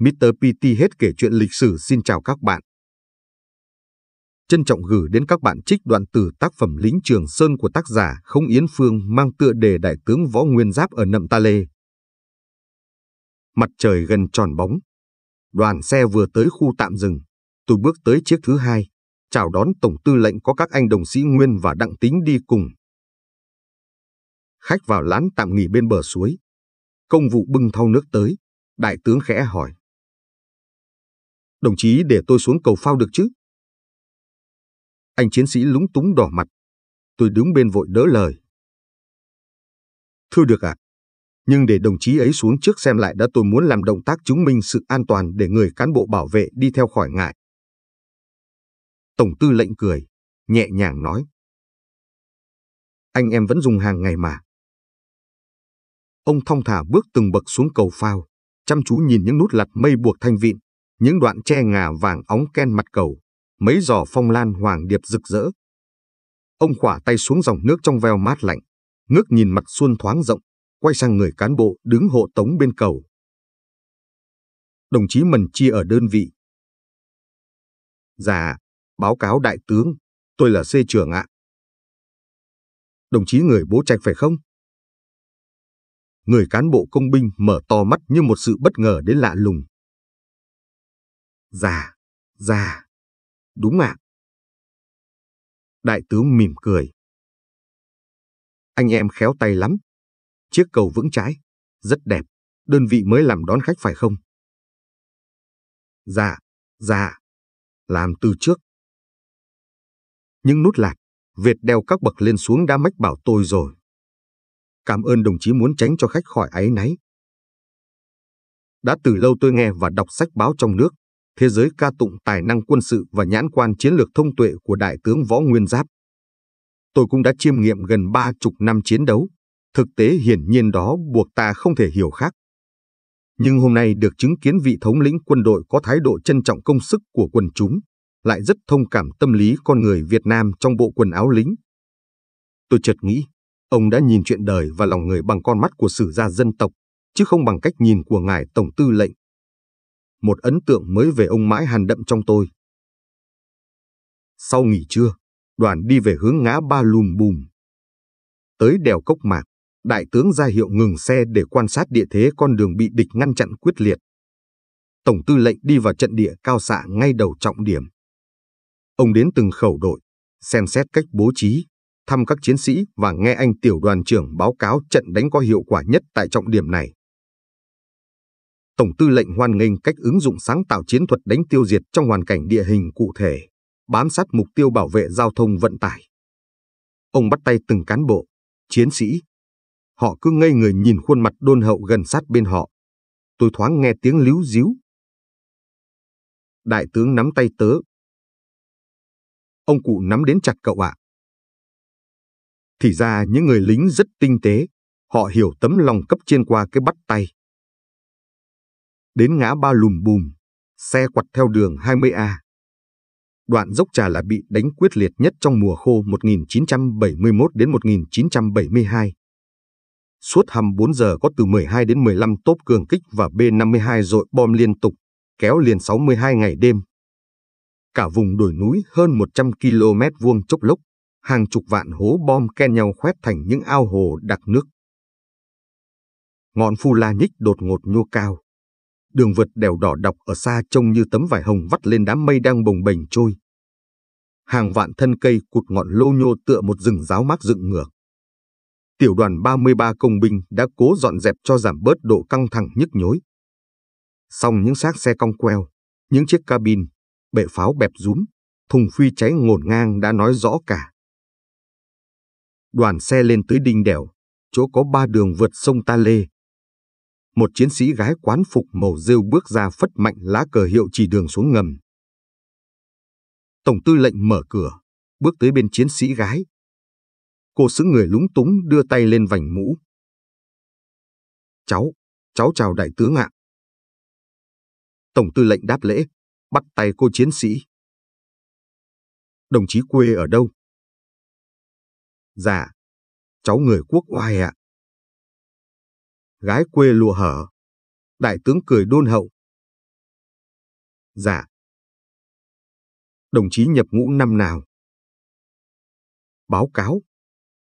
Mr. PT hết kể chuyện lịch sử xin chào các bạn. Trân trọng gửi đến các bạn trích đoạn từ tác phẩm Lính Trường Sơn của tác giả Không Yến Phương mang tựa đề Đại tướng Võ Nguyên Giáp ở Nậm Ta Lê. Mặt trời gần tròn bóng. Đoàn xe vừa tới khu tạm dừng. Tôi bước tới chiếc thứ hai, chào đón Tổng Tư lệnh có các anh đồng sĩ Nguyên và Đặng Tính đi cùng. Khách vào lán tạm nghỉ bên bờ suối. Công vụ bưng thau nước tới. Đại tướng khẽ hỏi. Đồng chí để tôi xuống cầu phao được chứ? Anh chiến sĩ lúng túng đỏ mặt. Tôi đứng bên vội đỡ lời. Thưa được ạ, à, nhưng để đồng chí ấy xuống trước xem lại đã tôi muốn làm động tác chứng minh sự an toàn để người cán bộ bảo vệ đi theo khỏi ngại. Tổng tư lệnh cười, nhẹ nhàng nói. Anh em vẫn dùng hàng ngày mà. Ông thong thả bước từng bậc xuống cầu phao, chăm chú nhìn những nút lặt mây buộc thanh vịn, những đoạn tre ngà vàng óng ken mặt cầu, mấy giò phong lan hoàng điệp rực rỡ. Ông khỏa tay xuống dòng nước trong veo mát lạnh, ngước nhìn mặt xuân thoáng rộng, quay sang người cán bộ đứng hộ tống bên cầu. Đồng chí Mần chi ở đơn vị. Dạ, báo cáo đại tướng, tôi là C trưởng ạ. Đồng chí người bố trạch phải không? Người cán bộ công binh mở to mắt như một sự bất ngờ đến lạ lùng. Già, già, đúng ạ. Đại tướng mỉm cười. Anh em khéo tay lắm. Chiếc cầu vững chãi, rất đẹp, đơn vị mới làm đón khách phải không? Dạ, dạ, làm từ trước. Những nút lạc, Việt đeo các bậc lên xuống đã mách bảo tôi rồi. Cảm ơn đồng chí muốn tránh cho khách khỏi áy náy. Đã từ lâu tôi nghe và đọc sách báo trong nước, thế giới ca tụng tài năng quân sự và nhãn quan chiến lược thông tuệ của Đại tướng Võ Nguyên Giáp. Tôi cũng đã chiêm nghiệm gần ba chục năm chiến đấu, thực tế hiển nhiên đó buộc ta không thể hiểu khác. Nhưng hôm nay được chứng kiến vị thống lĩnh quân đội có thái độ trân trọng công sức của quần chúng, lại rất thông cảm tâm lý con người Việt Nam trong bộ quần áo lính. Tôi chợt nghĩ, ông đã nhìn chuyện đời và lòng người bằng con mắt của sử gia dân tộc, chứ không bằng cách nhìn của ngài Tổng Tư lệnh một ấn tượng mới về ông mãi hàn đậm trong tôi. Sau nghỉ trưa, đoàn đi về hướng ngã ba lùm bùm. Tới đèo Cốc Mạc, đại tướng ra hiệu ngừng xe để quan sát địa thế con đường bị địch ngăn chặn quyết liệt. Tổng tư lệnh đi vào trận địa cao xạ ngay đầu trọng điểm. Ông đến từng khẩu đội, xem xét cách bố trí, thăm các chiến sĩ và nghe anh tiểu đoàn trưởng báo cáo trận đánh có hiệu quả nhất tại trọng điểm này. Tổng tư lệnh hoan nghênh cách ứng dụng sáng tạo chiến thuật đánh tiêu diệt trong hoàn cảnh địa hình cụ thể, bám sát mục tiêu bảo vệ giao thông vận tải. Ông bắt tay từng cán bộ, chiến sĩ. Họ cứ ngây người nhìn khuôn mặt đôn hậu gần sát bên họ. Tôi thoáng nghe tiếng líu díu. Đại tướng nắm tay tớ. Ông cụ nắm đến chặt cậu ạ. À. Thì ra những người lính rất tinh tế, họ hiểu tấm lòng cấp trên qua cái bắt tay. Đến ngã ba lùm bùm, xe quặt theo đường 20A. Đoạn dốc trà là bị đánh quyết liệt nhất trong mùa khô 1971 đến 1972. Suốt 24 giờ có từ 12 đến 15 tốp cường kích và B-52 dội bom liên tục, kéo liền 62 ngày đêm. Cả vùng đồi núi hơn 100 km vuông chốc lốc, hàng chục vạn hố bom ken nhau khoét thành những ao hồ đặc nước. Ngọn phu la nhích đột ngột nhô cao, đường vượt đèo đỏ đọc ở xa trông như tấm vải hồng vắt lên đám mây đang bồng bềnh trôi. Hàng vạn thân cây cụt ngọn lô nhô tựa một rừng giáo mát dựng ngược. Tiểu đoàn 33 công binh đã cố dọn dẹp cho giảm bớt độ căng thẳng nhức nhối. Song những xác xe cong queo, những chiếc cabin, bệ pháo bẹp rúm, thùng phi cháy ngổn ngang đã nói rõ cả. Đoàn xe lên tới đinh đèo, chỗ có ba đường vượt sông Ta Lê, một chiến sĩ gái quán phục màu rêu bước ra phất mạnh lá cờ hiệu chỉ đường xuống ngầm. Tổng tư lệnh mở cửa, bước tới bên chiến sĩ gái. Cô xứng người lúng túng đưa tay lên vành mũ. Cháu, cháu chào đại tướng ạ. Tổng tư lệnh đáp lễ, bắt tay cô chiến sĩ. Đồng chí quê ở đâu? Dạ, cháu người quốc oai ạ gái quê lụa hở. Đại tướng cười đôn hậu. Dạ. Đồng chí nhập ngũ năm nào? Báo cáo.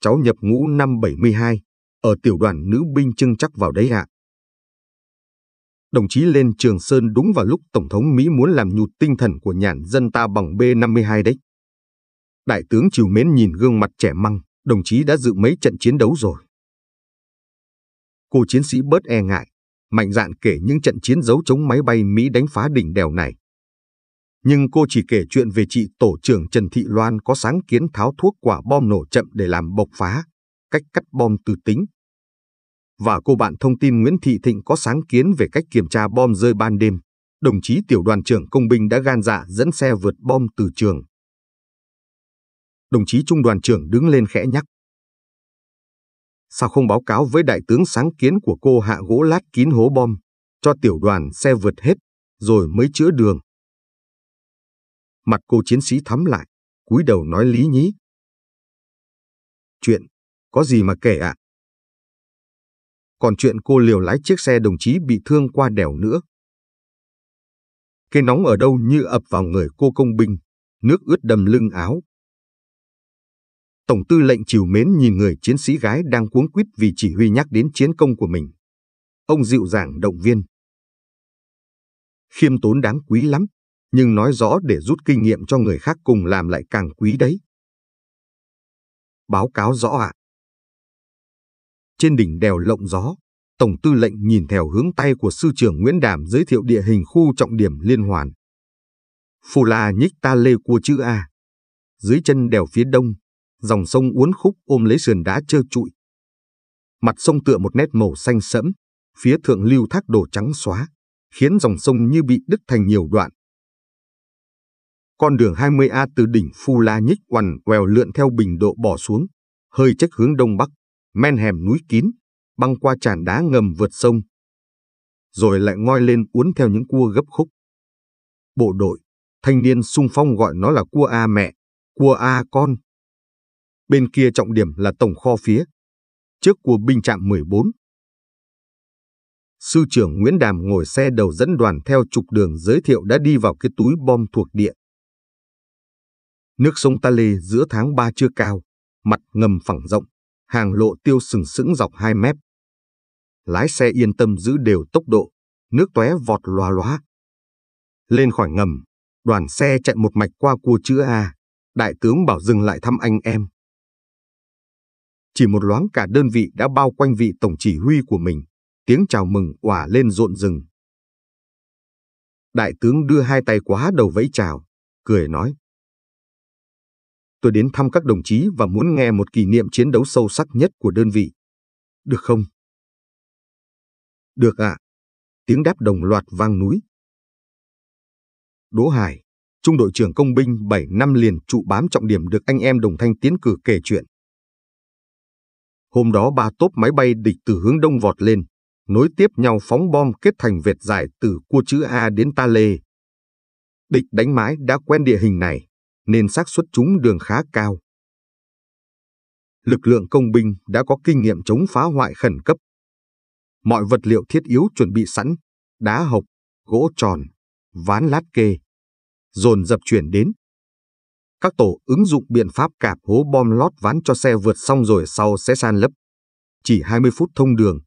Cháu nhập ngũ năm 72, ở tiểu đoàn nữ binh trưng chắc vào đấy ạ. Đồng chí lên Trường Sơn đúng vào lúc Tổng thống Mỹ muốn làm nhụt tinh thần của nhàn dân ta bằng B-52 đấy. Đại tướng chiều mến nhìn gương mặt trẻ măng, đồng chí đã dự mấy trận chiến đấu rồi. Cô chiến sĩ bớt e ngại, mạnh dạn kể những trận chiến dấu chống máy bay Mỹ đánh phá đỉnh đèo này. Nhưng cô chỉ kể chuyện về chị tổ trưởng Trần Thị Loan có sáng kiến tháo thuốc quả bom nổ chậm để làm bộc phá, cách cắt bom từ tính. Và cô bạn thông tin Nguyễn Thị Thịnh có sáng kiến về cách kiểm tra bom rơi ban đêm. Đồng chí tiểu đoàn trưởng công binh đã gan dạ dẫn xe vượt bom từ trường. Đồng chí trung đoàn trưởng đứng lên khẽ nhắc. Sao không báo cáo với đại tướng sáng kiến của cô hạ gỗ lát kín hố bom, cho tiểu đoàn xe vượt hết, rồi mới chữa đường. Mặt cô chiến sĩ thắm lại, cúi đầu nói lý nhí. Chuyện, có gì mà kể ạ? À? Còn chuyện cô liều lái chiếc xe đồng chí bị thương qua đèo nữa. Cái nóng ở đâu như ập vào người cô công binh, nước ướt đầm lưng áo, Tổng tư lệnh chiều mến nhìn người chiến sĩ gái đang cuống quýt vì chỉ huy nhắc đến chiến công của mình. Ông dịu dàng động viên. Khiêm tốn đáng quý lắm, nhưng nói rõ để rút kinh nghiệm cho người khác cùng làm lại càng quý đấy. Báo cáo rõ ạ. À. Trên đỉnh đèo lộng gió, Tổng tư lệnh nhìn theo hướng tay của sư trưởng Nguyễn Đàm giới thiệu địa hình khu trọng điểm liên hoàn. Phù La nhích ta lê cua chữ A. Dưới chân đèo phía đông, dòng sông uốn khúc ôm lấy sườn đá trơ trụi. Mặt sông tựa một nét màu xanh sẫm, phía thượng lưu thác đổ trắng xóa, khiến dòng sông như bị đứt thành nhiều đoạn. Con đường 20A từ đỉnh Phu La nhích quằn quèo lượn theo bình độ bỏ xuống, hơi trách hướng đông bắc, men hẻm núi kín, băng qua tràn đá ngầm vượt sông. Rồi lại ngoi lên uốn theo những cua gấp khúc. Bộ đội, thanh niên sung phong gọi nó là cua A mẹ, cua A con bên kia trọng điểm là tổng kho phía, trước của binh trạm 14. Sư trưởng Nguyễn Đàm ngồi xe đầu dẫn đoàn theo trục đường giới thiệu đã đi vào cái túi bom thuộc địa. Nước sông Ta Lê giữa tháng 3 chưa cao, mặt ngầm phẳng rộng, hàng lộ tiêu sừng sững dọc hai mép. Lái xe yên tâm giữ đều tốc độ, nước tóe vọt loa loá. Lên khỏi ngầm, đoàn xe chạy một mạch qua cua chữ A, đại tướng bảo dừng lại thăm anh em. Chỉ một loáng cả đơn vị đã bao quanh vị tổng chỉ huy của mình, tiếng chào mừng òa lên rộn rừng. Đại tướng đưa hai tay quá đầu vẫy chào, cười nói. Tôi đến thăm các đồng chí và muốn nghe một kỷ niệm chiến đấu sâu sắc nhất của đơn vị. Được không? Được ạ. Tiếng đáp đồng loạt vang núi. Đỗ Hải, trung đội trưởng công binh 7 năm liền trụ bám trọng điểm được anh em đồng thanh tiến cử kể chuyện. Hôm đó ba tốp máy bay địch từ hướng đông vọt lên, nối tiếp nhau phóng bom kết thành vệt dài từ cua chữ A đến Ta Lê. Địch đánh mái đã quen địa hình này, nên xác suất chúng đường khá cao. Lực lượng công binh đã có kinh nghiệm chống phá hoại khẩn cấp. Mọi vật liệu thiết yếu chuẩn bị sẵn, đá hộc, gỗ tròn, ván lát kê, dồn dập chuyển đến các tổ ứng dụng biện pháp cạp hố bom lót ván cho xe vượt xong rồi sau sẽ san lấp. Chỉ 20 phút thông đường.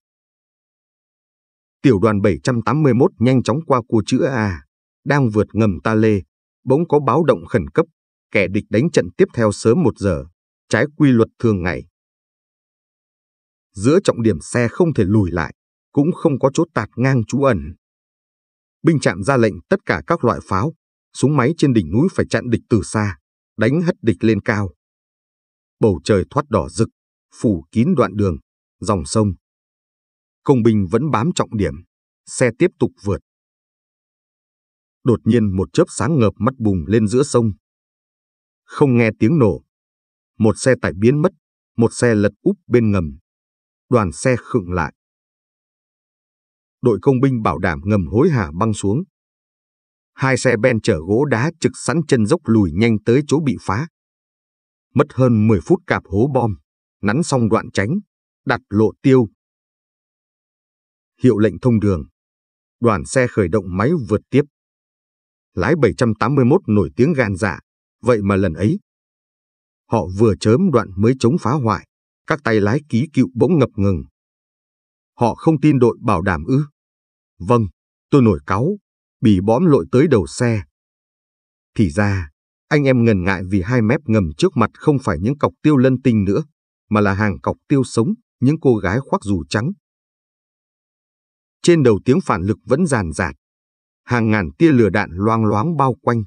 Tiểu đoàn 781 nhanh chóng qua cua chữ A, đang vượt ngầm ta lê, bỗng có báo động khẩn cấp, kẻ địch đánh trận tiếp theo sớm một giờ, trái quy luật thường ngày. Giữa trọng điểm xe không thể lùi lại, cũng không có chỗ tạt ngang trú ẩn. Binh chạm ra lệnh tất cả các loại pháo, súng máy trên đỉnh núi phải chặn địch từ xa đánh hất địch lên cao. Bầu trời thoát đỏ rực, phủ kín đoạn đường, dòng sông. Công binh vẫn bám trọng điểm, xe tiếp tục vượt. Đột nhiên một chớp sáng ngợp mắt bùng lên giữa sông. Không nghe tiếng nổ. Một xe tải biến mất, một xe lật úp bên ngầm. Đoàn xe khựng lại. Đội công binh bảo đảm ngầm hối hả băng xuống, hai xe ben chở gỗ đá trực sẵn chân dốc lùi nhanh tới chỗ bị phá. Mất hơn 10 phút cạp hố bom, nắn xong đoạn tránh, đặt lộ tiêu. Hiệu lệnh thông đường. Đoàn xe khởi động máy vượt tiếp. Lái 781 nổi tiếng gan dạ, vậy mà lần ấy. Họ vừa chớm đoạn mới chống phá hoại, các tay lái ký cựu bỗng ngập ngừng. Họ không tin đội bảo đảm ư. Vâng, tôi nổi cáu, bì bõm lội tới đầu xe. Thì ra, anh em ngần ngại vì hai mép ngầm trước mặt không phải những cọc tiêu lân tinh nữa, mà là hàng cọc tiêu sống, những cô gái khoác dù trắng. Trên đầu tiếng phản lực vẫn ràn rạt, hàng ngàn tia lửa đạn loang loáng bao quanh.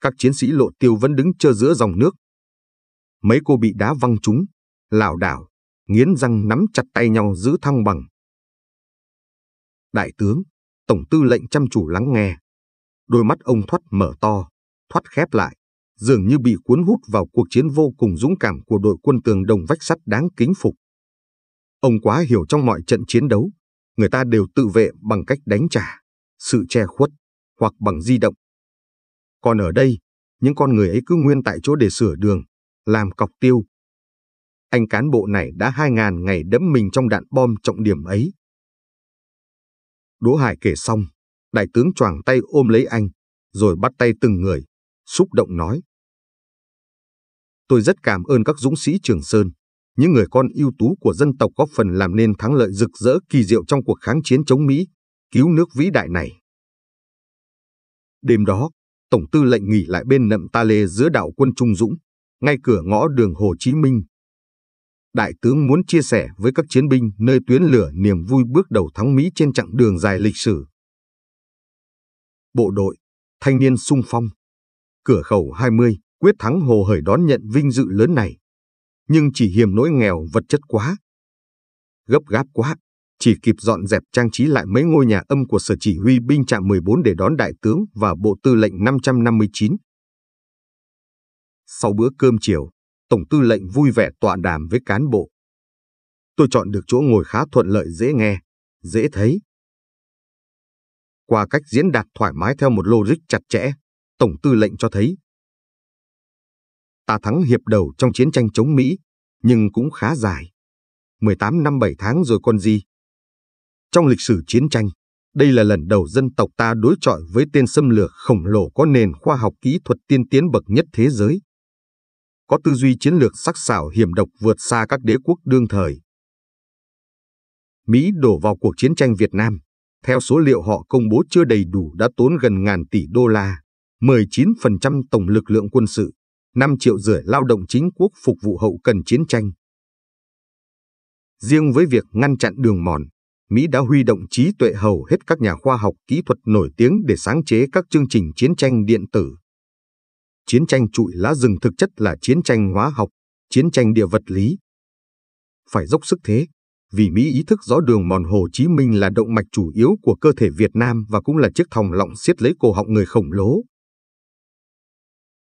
Các chiến sĩ lộ tiêu vẫn đứng chơ giữa dòng nước. Mấy cô bị đá văng trúng, lảo đảo, nghiến răng nắm chặt tay nhau giữ thăng bằng. Đại tướng, Tổng tư lệnh chăm chủ lắng nghe. Đôi mắt ông thoát mở to, thoát khép lại, dường như bị cuốn hút vào cuộc chiến vô cùng dũng cảm của đội quân tường đồng vách sắt đáng kính phục. Ông quá hiểu trong mọi trận chiến đấu, người ta đều tự vệ bằng cách đánh trả, sự che khuất, hoặc bằng di động. Còn ở đây, những con người ấy cứ nguyên tại chỗ để sửa đường, làm cọc tiêu. Anh cán bộ này đã 2.000 ngày đẫm mình trong đạn bom trọng điểm ấy, Đỗ Hải kể xong, đại tướng choàng tay ôm lấy anh, rồi bắt tay từng người, xúc động nói. Tôi rất cảm ơn các dũng sĩ Trường Sơn, những người con ưu tú của dân tộc góp phần làm nên thắng lợi rực rỡ kỳ diệu trong cuộc kháng chiến chống Mỹ, cứu nước vĩ đại này. Đêm đó, Tổng tư lệnh nghỉ lại bên nậm ta lê giữa đạo quân Trung Dũng, ngay cửa ngõ đường Hồ Chí Minh, đại tướng muốn chia sẻ với các chiến binh nơi tuyến lửa niềm vui bước đầu thắng Mỹ trên chặng đường dài lịch sử. Bộ đội, thanh niên sung phong, cửa khẩu 20, quyết thắng hồ hởi đón nhận vinh dự lớn này. Nhưng chỉ hiềm nỗi nghèo vật chất quá. Gấp gáp quá, chỉ kịp dọn dẹp trang trí lại mấy ngôi nhà âm của sở chỉ huy binh trạm 14 để đón đại tướng và bộ tư lệnh 559. Sau bữa cơm chiều, Tổng tư lệnh vui vẻ tọa đàm với cán bộ. Tôi chọn được chỗ ngồi khá thuận lợi dễ nghe, dễ thấy. Qua cách diễn đạt thoải mái theo một logic chặt chẽ, Tổng tư lệnh cho thấy. Ta thắng hiệp đầu trong chiến tranh chống Mỹ, nhưng cũng khá dài. 18 năm 7 tháng rồi còn gì. Trong lịch sử chiến tranh, đây là lần đầu dân tộc ta đối chọi với tên xâm lược khổng lồ có nền khoa học kỹ thuật tiên tiến bậc nhất thế giới có tư duy chiến lược sắc sảo hiểm độc vượt xa các đế quốc đương thời. Mỹ đổ vào cuộc chiến tranh Việt Nam, theo số liệu họ công bố chưa đầy đủ đã tốn gần ngàn tỷ đô la, 19% tổng lực lượng quân sự, 5 triệu rưỡi lao động chính quốc phục vụ hậu cần chiến tranh. Riêng với việc ngăn chặn đường mòn, Mỹ đã huy động trí tuệ hầu hết các nhà khoa học kỹ thuật nổi tiếng để sáng chế các chương trình chiến tranh điện tử chiến tranh trụi lá rừng thực chất là chiến tranh hóa học, chiến tranh địa vật lý. Phải dốc sức thế, vì Mỹ ý thức rõ đường mòn Hồ Chí Minh là động mạch chủ yếu của cơ thể Việt Nam và cũng là chiếc thòng lọng siết lấy cổ họng người khổng lồ.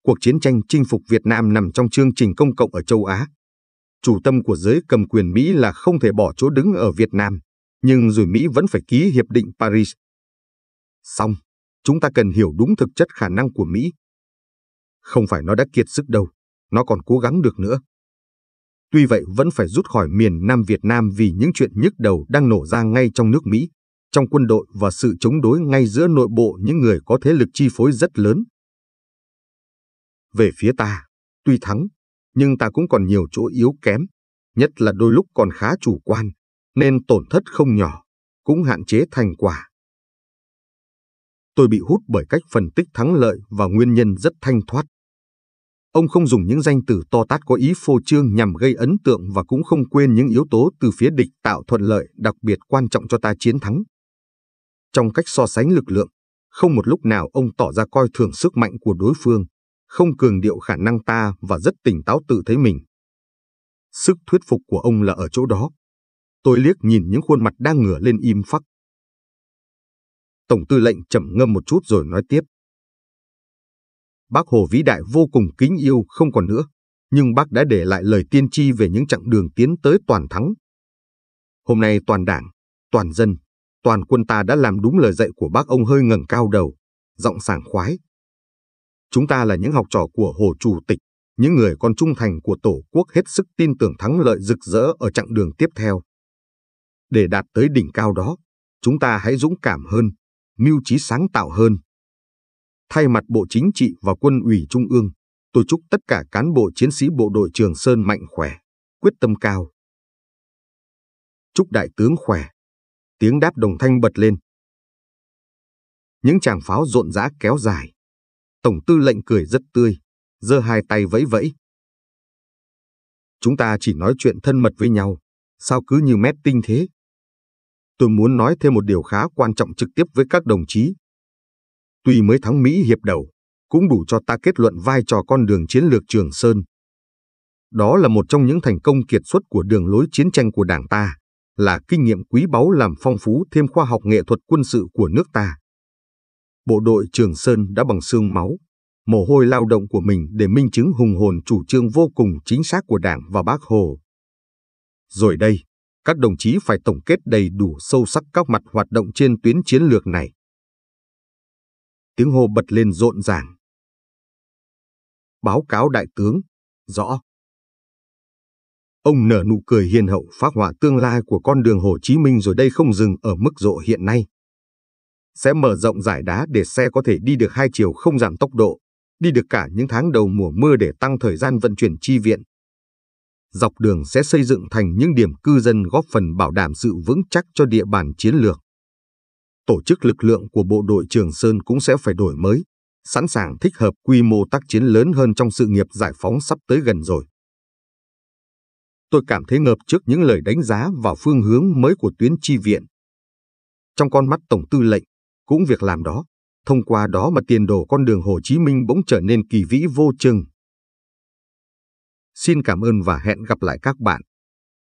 Cuộc chiến tranh chinh phục Việt Nam nằm trong chương trình công cộng ở châu Á. Chủ tâm của giới cầm quyền Mỹ là không thể bỏ chỗ đứng ở Việt Nam, nhưng rồi Mỹ vẫn phải ký Hiệp định Paris. Xong, chúng ta cần hiểu đúng thực chất khả năng của Mỹ không phải nó đã kiệt sức đâu, nó còn cố gắng được nữa. Tuy vậy vẫn phải rút khỏi miền Nam Việt Nam vì những chuyện nhức đầu đang nổ ra ngay trong nước Mỹ, trong quân đội và sự chống đối ngay giữa nội bộ những người có thế lực chi phối rất lớn. Về phía ta, tuy thắng, nhưng ta cũng còn nhiều chỗ yếu kém, nhất là đôi lúc còn khá chủ quan, nên tổn thất không nhỏ, cũng hạn chế thành quả. Tôi bị hút bởi cách phân tích thắng lợi và nguyên nhân rất thanh thoát, Ông không dùng những danh từ to tát có ý phô trương nhằm gây ấn tượng và cũng không quên những yếu tố từ phía địch tạo thuận lợi đặc biệt quan trọng cho ta chiến thắng. Trong cách so sánh lực lượng, không một lúc nào ông tỏ ra coi thường sức mạnh của đối phương, không cường điệu khả năng ta và rất tỉnh táo tự thấy mình. Sức thuyết phục của ông là ở chỗ đó. Tôi liếc nhìn những khuôn mặt đang ngửa lên im phắc. Tổng tư lệnh chậm ngâm một chút rồi nói tiếp. Bác Hồ vĩ đại vô cùng kính yêu không còn nữa, nhưng bác đã để lại lời tiên tri về những chặng đường tiến tới toàn thắng. Hôm nay toàn đảng, toàn dân, toàn quân ta đã làm đúng lời dạy của bác ông hơi ngẩng cao đầu, giọng sảng khoái. Chúng ta là những học trò của Hồ Chủ tịch, những người con trung thành của Tổ quốc hết sức tin tưởng thắng lợi rực rỡ ở chặng đường tiếp theo. Để đạt tới đỉnh cao đó, chúng ta hãy dũng cảm hơn, mưu trí sáng tạo hơn, Thay mặt Bộ Chính trị và Quân ủy Trung ương, tôi chúc tất cả cán bộ chiến sĩ bộ đội Trường Sơn mạnh khỏe, quyết tâm cao. Chúc Đại tướng khỏe. Tiếng đáp đồng thanh bật lên. Những chàng pháo rộn rã kéo dài. Tổng tư lệnh cười rất tươi, giơ hai tay vẫy vẫy. Chúng ta chỉ nói chuyện thân mật với nhau, sao cứ như mét tinh thế? Tôi muốn nói thêm một điều khá quan trọng trực tiếp với các đồng chí tuy mới thắng Mỹ hiệp đầu, cũng đủ cho ta kết luận vai trò con đường chiến lược Trường Sơn. Đó là một trong những thành công kiệt xuất của đường lối chiến tranh của đảng ta, là kinh nghiệm quý báu làm phong phú thêm khoa học nghệ thuật quân sự của nước ta. Bộ đội Trường Sơn đã bằng xương máu, mồ hôi lao động của mình để minh chứng hùng hồn chủ trương vô cùng chính xác của Đảng và Bác Hồ. Rồi đây, các đồng chí phải tổng kết đầy đủ sâu sắc các mặt hoạt động trên tuyến chiến lược này tiếng hô bật lên rộn ràng. Báo cáo đại tướng, rõ. Ông nở nụ cười hiền hậu phát họa tương lai của con đường Hồ Chí Minh rồi đây không dừng ở mức rộ hiện nay. Sẽ mở rộng giải đá để xe có thể đi được hai chiều không giảm tốc độ, đi được cả những tháng đầu mùa mưa để tăng thời gian vận chuyển chi viện. Dọc đường sẽ xây dựng thành những điểm cư dân góp phần bảo đảm sự vững chắc cho địa bàn chiến lược tổ chức lực lượng của bộ đội Trường Sơn cũng sẽ phải đổi mới, sẵn sàng thích hợp quy mô tác chiến lớn hơn trong sự nghiệp giải phóng sắp tới gần rồi. Tôi cảm thấy ngợp trước những lời đánh giá và phương hướng mới của tuyến chi viện. Trong con mắt Tổng tư lệnh, cũng việc làm đó, thông qua đó mà tiền đồ con đường Hồ Chí Minh bỗng trở nên kỳ vĩ vô chừng. Xin cảm ơn và hẹn gặp lại các bạn